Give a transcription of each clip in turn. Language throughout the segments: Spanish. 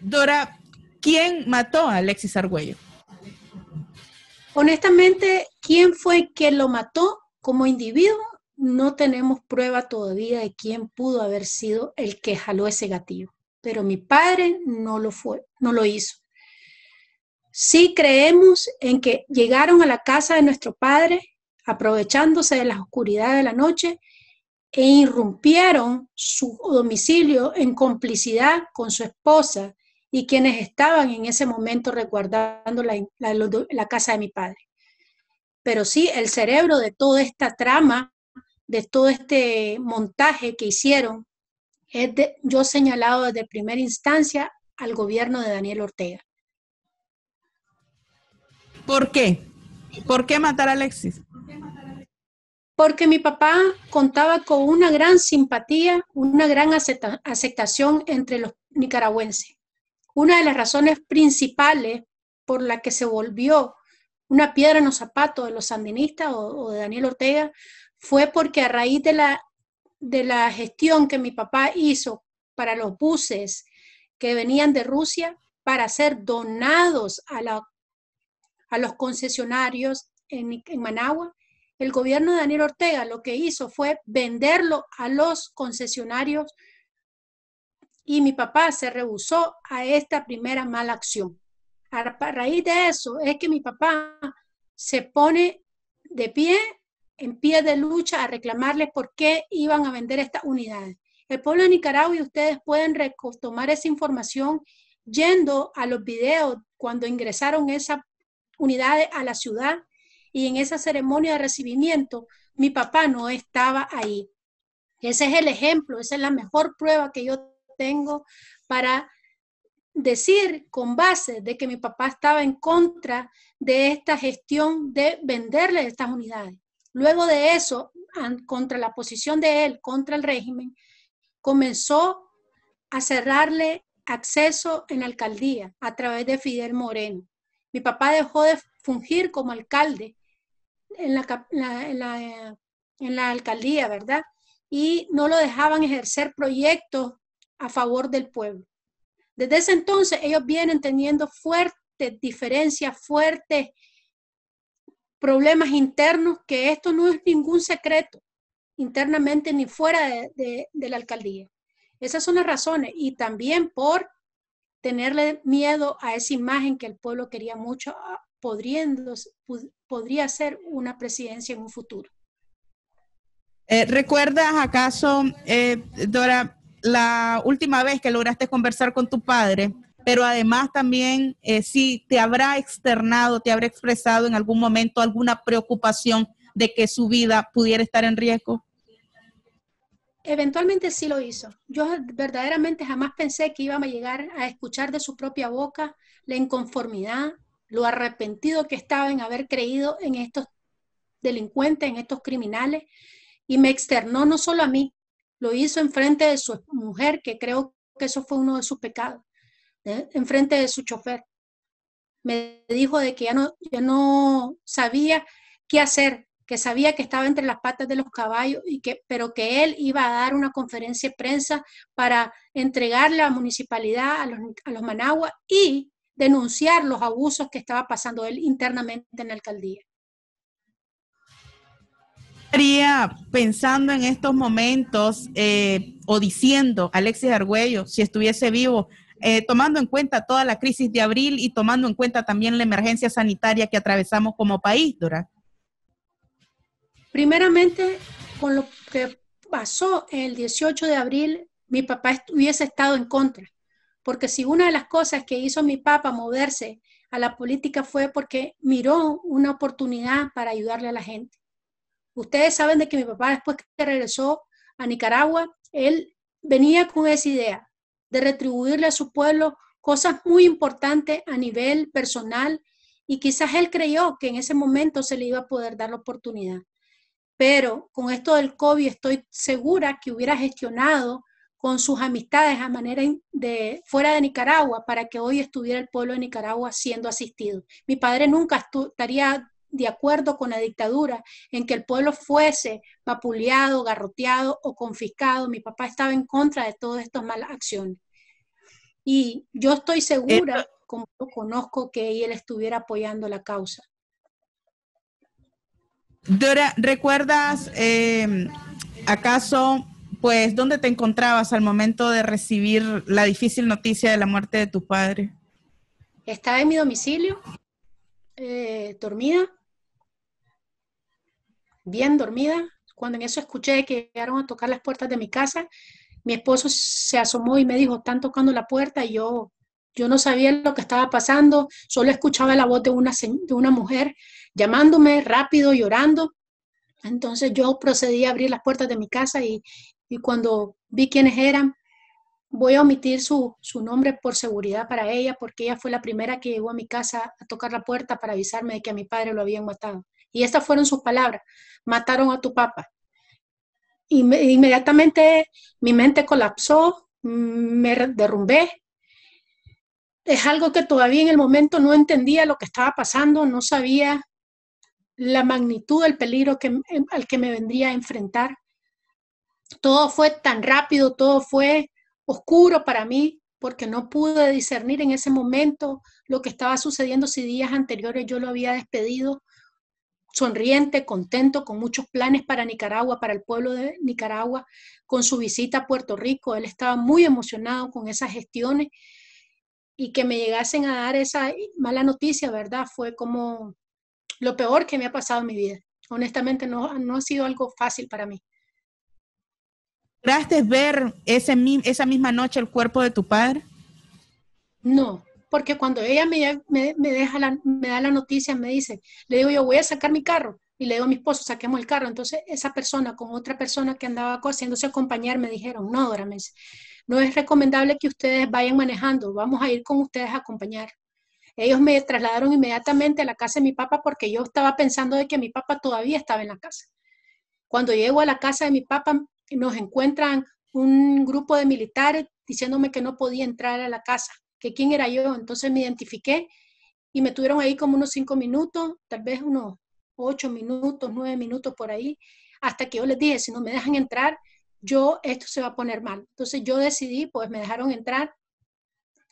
Dora, ¿quién mató a Alexis Argüello? Honestamente, ¿quién fue quien lo mató como individuo? No tenemos prueba todavía de quién pudo haber sido el que jaló ese gatillo, pero mi padre no lo fue, no lo hizo. Sí creemos en que llegaron a la casa de nuestro padre aprovechándose de la oscuridad de la noche e irrumpieron su domicilio en complicidad con su esposa, y quienes estaban en ese momento resguardando la, casa de mi padre. Pero sí, el cerebro de toda esta trama, de todo este montaje que hicieron, es yo señalado desde primera instancia al gobierno de Daniel Ortega. ¿Por qué? ¿Por qué matar a Alexis? Porque mi papá contaba con una gran simpatía, una gran aceptación entre los nicaragüenses. Una de las razones principales por la que se volvió una piedra en los zapatos de los sandinistas o, de Daniel Ortega fue porque a raíz de la, de la gestión que mi papá hizo para los buses que venían de Rusia para ser donados a, a los concesionarios en, en Managua, el gobierno de Daniel Ortega lo que hizo fue venderlo a los concesionarios y mi papá se rehusó a esta primera mala acción. A raíz de eso es que mi papá se pone de pie, en pie de lucha, a reclamarles por qué iban a vender estas unidades. El pueblo de Nicaragua y ustedes pueden tomar esa información yendo a los videos cuando ingresaron esas unidades a la ciudad y en esa ceremonia de recibimiento, mi papá no estaba ahí. Ese es el ejemplo, esa es la mejor prueba que yo tengo para decir con base de que mi papá estaba en contra de esta gestión de venderle estas unidades. Luego de eso, contra la posición de él, contra el régimen, comenzó a cerrarle acceso en la alcaldía a través de Fidel Moreno. Mi papá dejó de fungir como alcalde en la, en la, en la alcaldía, ¿verdad? Y no lo dejaban ejercer proyectos a favor del pueblo. Desde ese entonces ellos vienen teniendo fuertes diferencias, fuertes problemas internos, que esto no es ningún secreto internamente ni fuera de, la alcaldía. Esas son las razones y también por tenerle miedo a esa imagen que el pueblo quería mucho, ah, podría ser una presidencia en un futuro. Eh, ¿Recuerdas acaso, eh, Dora, la última vez que lograste conversar con tu padre, pero además también eh, si te habrá externado, te habrá expresado en algún momento alguna preocupación de que su vida pudiera estar en riesgo. Eventualmente sí lo hizo. Yo verdaderamente jamás pensé que íbamos a llegar a escuchar de su propia boca la inconformidad, lo arrepentido que estaba en haber creído en estos delincuentes, en estos criminales, y me externó no solo a mí, lo hizo enfrente de su mujer, que creo que eso fue uno de sus pecados, ¿eh? enfrente de su chofer. Me dijo de que ya no, ya no sabía qué hacer, que sabía que estaba entre las patas de los caballos, y que, pero que él iba a dar una conferencia de prensa para entregar la municipalidad a los, a los Managua y denunciar los abusos que estaba pasando él internamente en la alcaldía estaría pensando en estos momentos eh, o diciendo Alexis Argüello si estuviese vivo? Eh, tomando en cuenta toda la crisis de abril y tomando en cuenta también la emergencia sanitaria que atravesamos como país, Dora. Primeramente, con lo que pasó el 18 de abril, mi papá hubiese estado en contra, porque si una de las cosas que hizo mi papá moverse a la política fue porque miró una oportunidad para ayudarle a la gente. Ustedes saben de que mi papá después que regresó a Nicaragua, él venía con esa idea de retribuirle a su pueblo cosas muy importantes a nivel personal y quizás él creyó que en ese momento se le iba a poder dar la oportunidad. Pero con esto del COVID estoy segura que hubiera gestionado con sus amistades a manera de fuera de Nicaragua para que hoy estuviera el pueblo de Nicaragua siendo asistido. Mi padre nunca estaría de acuerdo con la dictadura, en que el pueblo fuese vapuleado, garroteado o confiscado. Mi papá estaba en contra de todas estas malas acciones. Y yo estoy segura, como conozco, que él estuviera apoyando la causa. Dora, ¿recuerdas em, acaso, pues, dónde te encontrabas al momento de recibir la difícil noticia de la muerte de tu padre? Estaba en mi domicilio, eh, dormida, bien dormida, cuando en eso escuché que llegaron a tocar las puertas de mi casa, mi esposo se asomó y me dijo, están tocando la puerta y yo, yo no sabía lo que estaba pasando, solo escuchaba la voz de una, de una mujer llamándome rápido, llorando. Entonces yo procedí a abrir las puertas de mi casa y, cuando vi quiénes eran, voy a omitir su, su, nombre por seguridad para ella, porque ella fue la primera que llegó a mi casa a tocar la puerta para avisarme de que a mi padre lo habían matado. Y estas fueron sus palabras, mataron a tu papá. Y inmediatamente mi mente colapsó, mm, me derrumbé. Es algo que todavía en el momento no entendía lo que estaba pasando, no sabía la magnitud del peligro em, al que me vendría a enfrentar. Todo fue tan rápido, todo fue oscuro para mí, porque no pude discernir en ese momento lo que estaba sucediendo si días anteriores yo lo había despedido sonriente, contento, con muchos planes para Nicaragua, para el pueblo de Nicaragua, con su visita a Puerto Rico. Él estaba muy emocionado con esas gestiones y que me llegasen a dar esa mala noticia, ¿verdad? Fue como lo peor que me ha pasado en mi vida. Honestamente, no, no ha sido algo fácil para mí. ¿Lograste ver ese, esa misma noche el cuerpo de tu padre? No, porque cuando ella me, deja la, me da la noticia, me dice, le digo yo voy a sacar mi carro y le digo a mi esposo, saquemos el carro. Entonces esa persona con otra persona que andaba haciéndose acompañar me dijeron, no, Dora, me no es recomendable que ustedes vayan manejando, vamos a ir con ustedes a acompañar. Ellos me trasladaron inmediatamente a la casa de mi papá porque yo estaba pensando de que mi papá todavía estaba en la casa. Cuando llego a la casa de mi papá, nos encuentran un grupo de militares diciéndome que no podía entrar a la casa que quién era yo. Entonces me identifiqué y me tuvieron ahí como unos cinco minutos, tal vez unos ocho minutos, nueve minutos por ahí, hasta que yo les dije, si no me dejan entrar, yo, esto se va a poner mal. Entonces yo decidí, pues me dejaron entrar.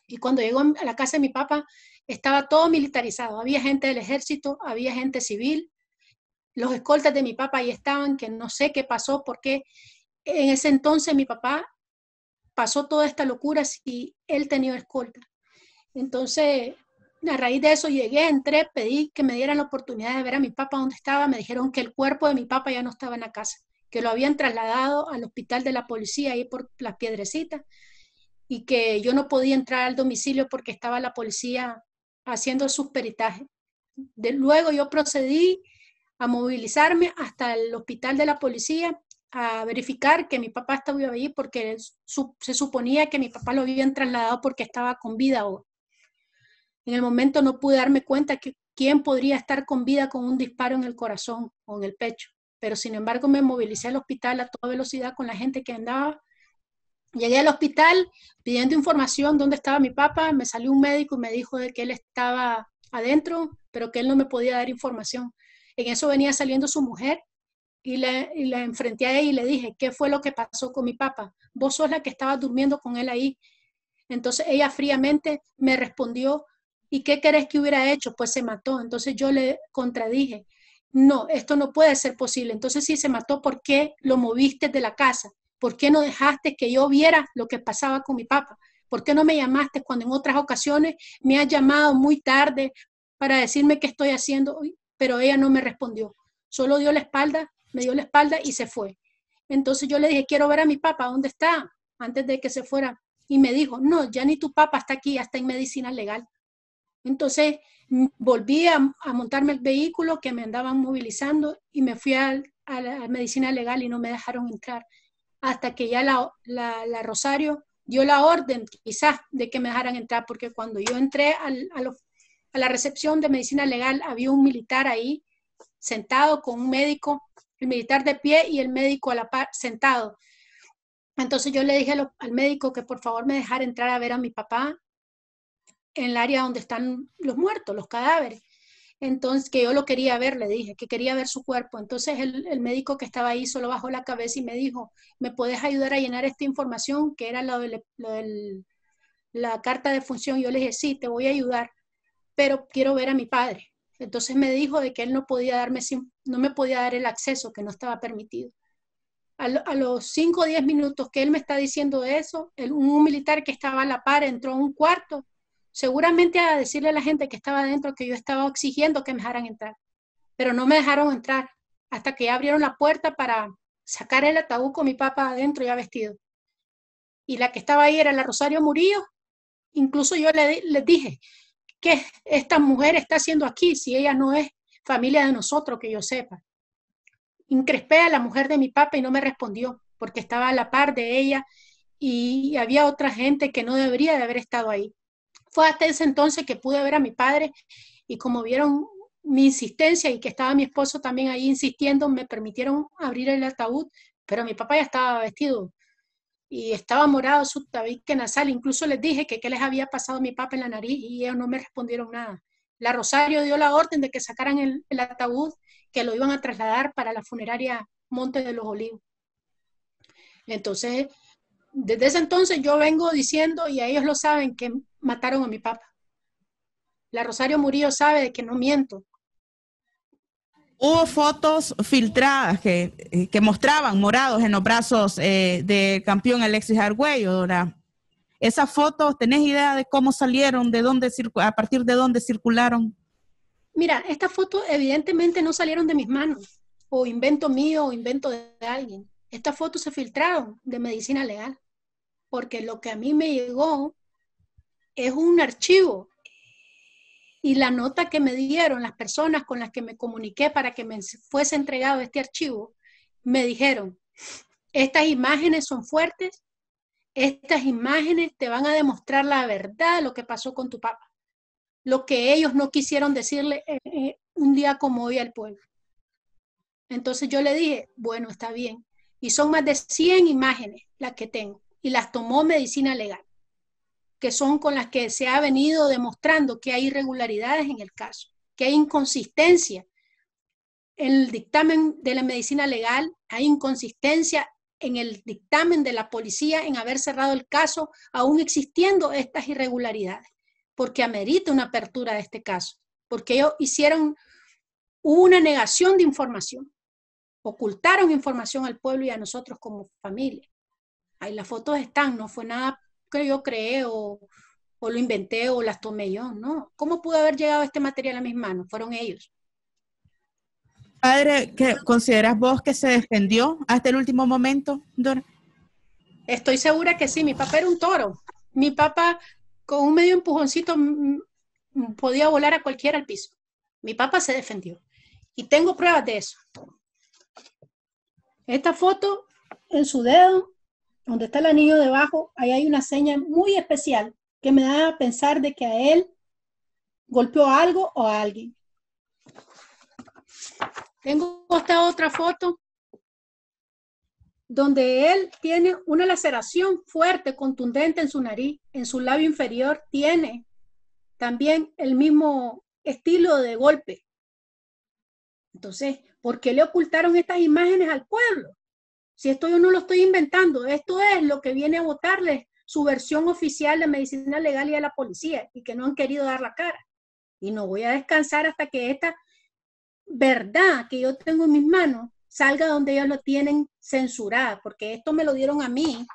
Y cuando llego a la casa de mi papá, estaba todo militarizado. Había gente del ejército, había gente civil. Los escoltas de mi papá ahí estaban, que no sé qué pasó, porque en ese entonces mi papá pasó toda esta locura y él tenía escolta? Entonces, a raíz de eso llegué, entré, pedí que me dieran la oportunidad de ver a mi papá dónde estaba, me dijeron que el cuerpo de mi papá ya no estaba en la casa, que lo habían trasladado al hospital de la policía ahí por las piedrecitas y que yo no podía entrar al domicilio porque estaba la policía haciendo sus peritajes. luego yo procedí a movilizarme hasta el hospital de la policía a verificar que mi papá estaba ahí porque se suponía que mi papá lo habían trasladado porque estaba con vida. O, en el momento no pude darme cuenta que quién podría estar con vida con un disparo en el corazón o en el pecho. Pero sin embargo me movilicé al hospital a toda velocidad con la gente que andaba. Llegué al hospital pidiendo información dónde estaba mi papá. Me salió un médico y me dijo de que él estaba adentro, pero que él no me podía dar información. En eso venía saliendo su mujer y la, enfrenté a ella y le dije, ¿qué fue lo que pasó con mi papá? Vos sos la que estaba durmiendo con él ahí. Entonces ella fríamente me respondió, ¿y qué querés que hubiera hecho? Pues se mató. Entonces yo le contradije, no, esto no puede ser posible. Entonces si se mató, ¿por qué lo moviste de la casa? ¿Por qué no dejaste que yo viera lo que pasaba con mi papá? ¿Por qué no me llamaste cuando en otras ocasiones me has llamado muy tarde para decirme qué estoy haciendo? Pero ella no me respondió. Solo dio la espalda me dio la espalda y se fue. Entonces yo le dije, quiero ver a mi papá, ¿dónde está? Antes de que se fuera. Y me dijo, no, ya ni tu papá está aquí, ya está en medicina legal. Entonces mm, volví a, montarme el vehículo que me andaban movilizando y me fui a, a, la, medicina legal y no me dejaron entrar. Hasta que ya la, la, Rosario dio la orden, quizás, de que me dejaran entrar, porque cuando yo entré al, a la recepción de medicina legal había un militar ahí sentado con un médico el militar de pie y el médico a la par, sentado. Entonces yo le dije al médico que por favor me dejara entrar a ver a mi papá en el área donde están los muertos, los cadáveres. Entonces, que yo lo quería ver, le dije, que quería ver su cuerpo. Entonces el, médico que estaba ahí solo bajó la cabeza y me dijo, ¿me puedes ayudar a llenar esta información? Que era la carta de función. Yo le dije, sí, te voy a ayudar, pero quiero ver a mi padre. Entonces me dijo de que él no podía darme, no me podía dar el acceso, que no estaba permitido. A, los cinco o 10 minutos que él me está diciendo eso, un militar que estaba a la par entró a un cuarto, seguramente a decirle a la gente que estaba adentro que yo estaba exigiendo que me dejaran entrar, pero no me dejaron entrar hasta que abrieron la puerta para sacar el ataúd con mi papá adentro ya vestido. Y la que estaba ahí era la Rosario Murillo. Incluso yo les le dije, ¿qué esta mujer está haciendo aquí si ella no es familia de nosotros, que yo sepa? Increspé a la mujer de mi papá y no me respondió, porque estaba a la par de ella y había otra gente que no debería de haber estado ahí. Fue hasta ese entonces que pude ver a mi padre y como vieron mi insistencia y que estaba mi esposo también ahí insistiendo, me permitieron abrir el ataúd, pero mi papá ya estaba vestido y estaba morado su tabique nasal. Incluso les dije que qué les había pasado a mi papá en la nariz y ellos no me respondieron nada. La Rosario dio la orden de que sacaran el, ataúd, que lo iban a trasladar para la funeraria Monte de los Olivos. Entonces, desde ese entonces yo vengo diciendo, y ellos lo saben, que mataron a mi papá. La Rosario Murillo sabe de que no miento. Hubo fotos filtradas eh, que, mostraban morados en los brazos eh, del campeón Alexis Arguello, Dora. ¿Esas fotos, tenés idea de cómo salieron, de dónde a partir de dónde circularon? Mira, estas fotos evidentemente no salieron de mis manos, o invento mío, o invento de alguien. Estas fotos se filtraron de medicina legal, porque lo que a mí me llegó es un archivo y la nota que me dieron las personas con las que me comuniqué para que me fuese entregado este archivo, me dijeron, estas imágenes son fuertes, estas imágenes te van a demostrar la verdad de lo que pasó con tu papá, lo que ellos no quisieron decirle eh, eh, un día como hoy al pueblo. Entonces yo le dije, bueno, está bien. Y son más de 100 imágenes las que tengo y las tomó medicina legal que son con las que se ha venido demostrando que hay irregularidades en el caso, que hay inconsistencia. En el dictamen de la medicina legal hay inconsistencia en el dictamen de la policía en haber cerrado el caso, aún existiendo estas irregularidades, porque amerita una apertura de este caso, porque ellos hicieron una negación de información, ocultaron información al pueblo y a nosotros como familia. Ahí las fotos están, no fue nada yo creé o, lo inventé o las tomé yo, ¿no? ¿Cómo pudo haber llegado este material a mis manos? Fueron ellos. Padre, ¿qué ¿consideras vos que se defendió hasta el último momento, Dora? Estoy segura que sí, mi papá era un toro. Mi papá con un medio empujoncito podía volar a cualquiera al piso. Mi papá se defendió. Y tengo pruebas de eso. Esta foto en su dedo donde está el anillo debajo, ahí hay una seña muy especial que me da a pensar de que a él golpeó algo o a alguien. Tengo esta otra foto donde él tiene una laceración fuerte, contundente en su nariz, en su labio inferior, tiene también el mismo estilo de golpe. Entonces, ¿por qué le ocultaron estas imágenes al pueblo? Si esto yo no lo estoy inventando, esto es lo que viene a votarles su versión oficial de medicina legal y de la policía y que no han querido dar la cara. Y no voy a descansar hasta que esta verdad que yo tengo en mis manos salga donde ellos lo tienen censurada, porque esto me lo dieron a mí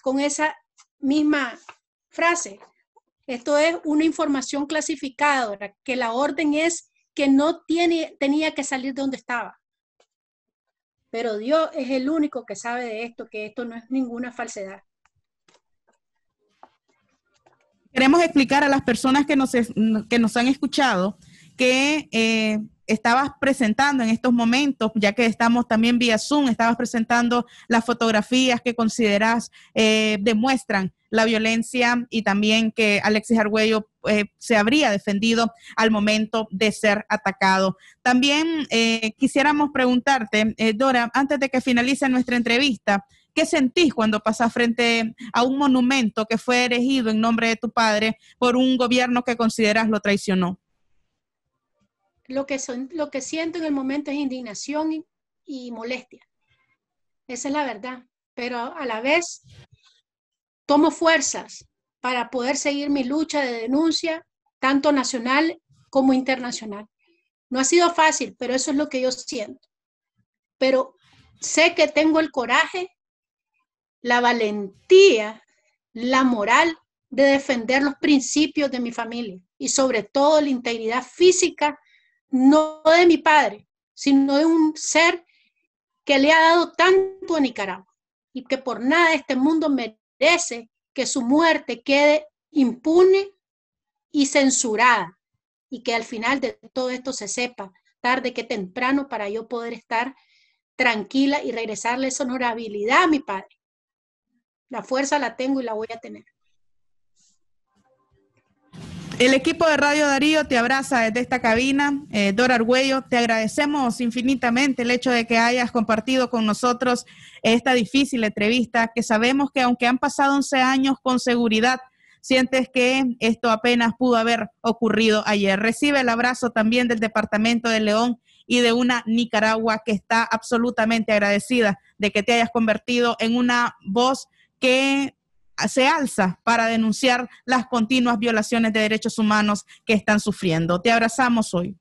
con esa misma frase. Esto es una información clasificada que la orden es que no tiene, tenía que salir de donde estaba pero Dios es el único que sabe de esto, que esto no es ninguna falsedad. Queremos explicar a las personas que nos, han escuchado que eh, estabas presentando en estos momentos, ya que estamos también vía Zoom, estabas presentando las fotografías que consideras eh, demuestran la violencia y también que Alexis Arguello eh, se habría defendido al momento de ser atacado. También eh, quisiéramos preguntarte, eh, Dora, antes de que finalice nuestra entrevista, ¿qué sentís cuando pasás frente a un monumento que fue erigido en nombre de tu padre por un gobierno que consideras lo traicionó? Lo que, son, lo que siento en el momento es indignación y molestia. Esa es la verdad. Pero a la vez tomo fuerzas para poder seguir mi lucha de denuncia, tanto nacional como internacional. No ha sido fácil, pero eso es lo que yo siento. Pero sé que tengo el coraje, la valentía, la moral de defender los principios de mi familia y sobre todo la integridad física, no de mi padre, sino de un ser que le ha dado tanto a Nicaragua y que por nada de este mundo me que su muerte quede impune y censurada y que al final de todo esto se sepa, tarde que temprano, para yo poder estar tranquila y regresarle esa honorabilidad a mi padre. La fuerza la tengo y la voy a tener. El equipo de Radio Darío te abraza desde esta cabina. Eh, Dora Argüello, te agradecemos infinitamente el hecho de que hayas compartido con nosotros esta difícil entrevista, que sabemos que aunque han pasado 11 años, con seguridad sientes que esto apenas pudo haber ocurrido ayer. Recibe el abrazo también del Departamento de León y de una Nicaragua que está absolutamente agradecida de que te hayas convertido en una voz que se alza para denunciar las continuas violaciones de derechos humanos que están sufriendo. Te abrazamos hoy.